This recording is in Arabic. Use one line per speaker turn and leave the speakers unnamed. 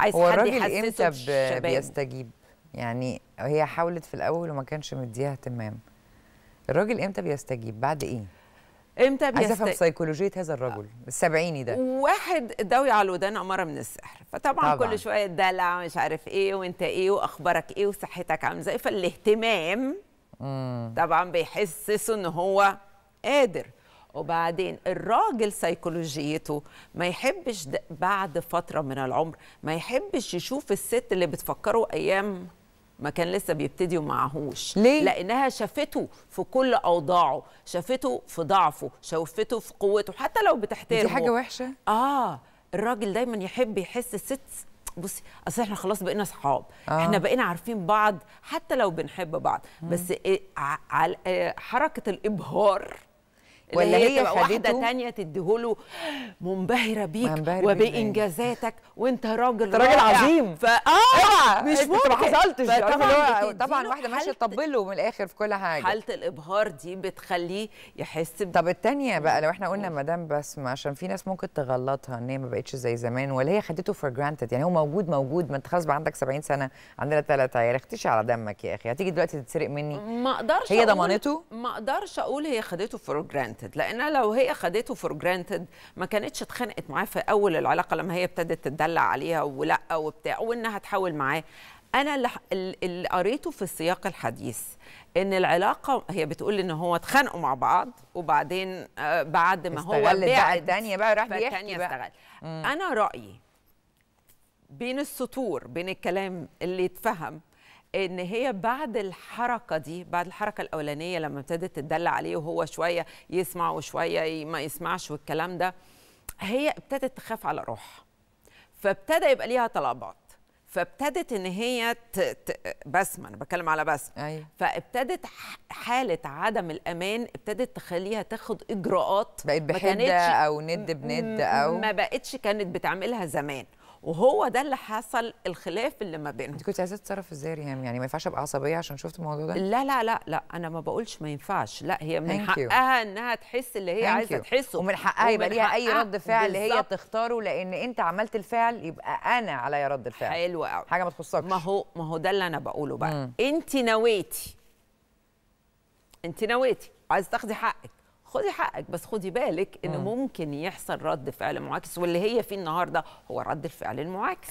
عايز هو حد امتى بيستجيب يعني هي حاولت في الاول وما كانش مديها اهتمام الراجل امتى بيستجيب بعد ايه
امتى بيستجيب عايز افهم
سيكولوجيه هذا الرجل السبعيني ده
واحد داوي على الودان عماره من السحر فطبعا طبعا. كل شويه دلع مش عارف ايه وانت ايه واخبارك ايه وصحتك عامله ازاي فالاهتمام مم. طبعا بيحسسه ان هو قادر وبعدين الراجل سيكولوجيته ما يحبش بعد فترة من العمر ما يحبش يشوف الست اللي بتفكره أيام ما كان لسه بيبتدي ومعهوش ليه؟ لأنها شافته في كل أوضاعه شافته في ضعفه شافته في قوته حتى لو بتحترمه دي حاجة وحشة؟ آه الراجل دايما يحب يحس الست بصي اصل احنا خلاص بقينا اصحاب آه. احنا بقينا عارفين بعض حتى لو بنحب بعض مم. بس إيه، إيه، حركه الابهار ولا هي, هي واحده تانية تديهوله منبهره بيك منبهر وبانجازاتك وانت راجل راجل عظيم فاه أيوة، مش ممكن ما حصلتش طبعا طبعا واحده ماشيه تطبله من الاخر في كل حاجه حاله الابهار دي بتخليه يحس
طب التانية بقى لو احنا قلنا مدام بسمة عشان في ناس ممكن تغلطها ان هي ما بقتش زي زمان ولا هي خدته فور جرانتد يعني هو موجود موجود ما انت خلاص بقى عندك 70 سنه عندنا ثلاث عيال اختشي على دمك يا اخي هتيجي دلوقتي تتسرق مني
ما اقدرش هي ضمانته ما اقدرش اقول هي خدته فور جرانتد جرانتد لان لو هي خدته فور جرانتد ما كانتش اتخانقت معاه في اول العلاقه لما هي ابتدت تدلع عليها ولا وبتاع وانها تحاول معاه انا اللي قريته في السياق الحديث ان العلاقه هي بتقول ان هو اتخانقوا مع بعض وبعدين آه، بعد ما هو بعد الثانيه بقى راح بيحكي بقى. استغل. انا رايي بين السطور بين الكلام اللي اتفهم ان هي بعد الحركه دي بعد الحركه الاولانيه لما ابتدت تدلع عليه وهو شويه يسمع وشويه ما يسمعش والكلام ده هي ابتدت تخاف على روحها فابتدى يبقى ليها طلبات فابتدت ان هي ت... ت... بسمه انا بتكلم على بسمه أيوة. فابتدت حاله عدم الامان ابتدت تخليها تاخد اجراءات بقت بحده او ند بند او ما بقتش كانت بتعملها زمان وهو ده اللي حصل الخلاف اللي ما بينهم انت
كنت عايزه تتصرف ازاي ريهام يعني ما ينفعش ابقى عصبيه عشان شفت الموضوع ده لا لا لا لا انا ما بقولش ما ينفعش لا هي من Thank حقها you.
انها تحس اللي هي Thank عايزه you. تحسه ومن حقها يبقى ليها اي رد فعل بالزبط. هي
تختاره لان انت عملت الفعل يبقى انا عليا
رد الفعل حلو قوي حاجه ما تخصكش ما هو ما هو ده اللي انا بقوله بقى انت نويتي انت نويتي عايزه تاخدي حقك خدي حقك بس خدي بالك ان ممكن يحصل رد فعل معاكس واللي هي فيه النهارده هو رد الفعل المعاكس